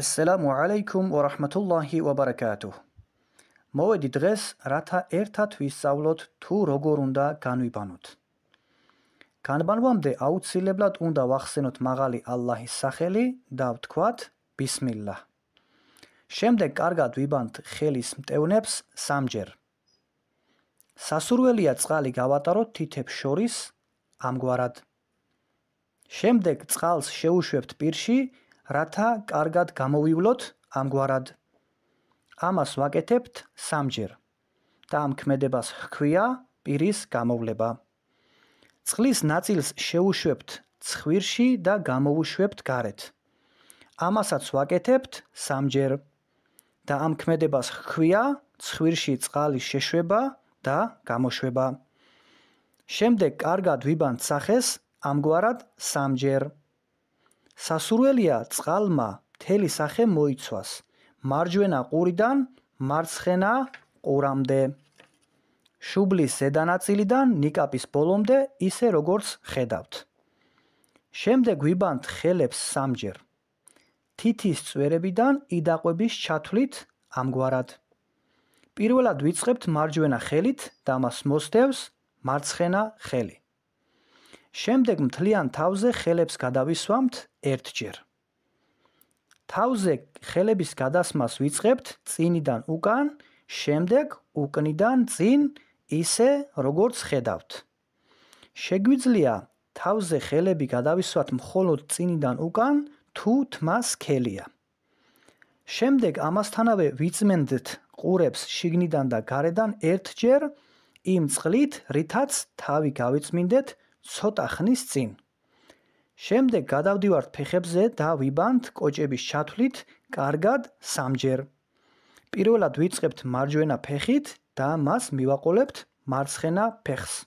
ასალამუ ალაიკუმ ვა რაჰმათულლაჰი ვა ბარაკატუ. მოვედი დღეს რათა ერთად ვისწავლოთ თუ როგორ უნდა განვიბანოთ. განბანვამდე აუცილებლად უნდა ვახსენოთ მაღალი ალლაჰის სახელი და ვთქვათ ბისმილლაჰ. შემდეგ კარგად ვიბანთ ხელის მტევნებს სამჯერ. სასურველია წყალი გავატაროთ თითებს შორის ამგვარად. შემდეგ წყალს შეუშვებთ პირში რათა კარგად გამოვივლოთ ამგვარად. ამას ვაკეთებთ სამჯერ. და ამქმედებას ხქვია პირის გამოვლება. წყლის ნაწილს შეუშვებთ ცხვირში და გამოუშვებთ გარეთ. ამასაც ვაკეთებთ სამჯერ. და ამქმედებას ხქვია ცხვირში წყალის შეშვება და გამოშვება. შემდეგ კარგად ვიბანთ სახეს ამგვარად სამჯერ. სასურველია წყალმა მთელი სახე მოიცვას მარჯვენა ყურიდან მარცხენა ყურამდე შუბლის ზედანაწილიდან ნიკაპის ბოლომდე ისე როგორც ხედავთ შემდეგ ვიბანთ ხელებს სამჯერ თითის წვერებიდან იდაყვების ჩათვლით ამგვარად პირველად ვიწყებთ მარჯვენა ხელით და მას მოსდევს მარცხენა ხელი 1 შემდეგ მთლიან თავზე ხელებს გადავისვამთ ერთჯერ. თავზე ხელების გადასმას ვიწყებთ წინიდან უკან, შემდეგ უკნიდან წინ, ისე როგორც ხედავთ. შეგვიძლია თავზე ხელები გადავისვათ მხოლოდ წინიდან უკან, თუ თმას ხელია. შემდეგ ამასთანავე ვიწმენდთ ყურებს შიგნიდან და გარედან ერთჯერ იმ წყლით, რითაც თავი გავიწმინდეთ ცოტა ხნის წინ. შემდეგ გადავდივართ ფეხებზე და ვიბანთ კოჭების ჩათვლით კარგად სამჯერ. პირველად ვიწყებთ მარჯვენა ფეხით და მას მივაყოლებთ მარცხენა ფეხს.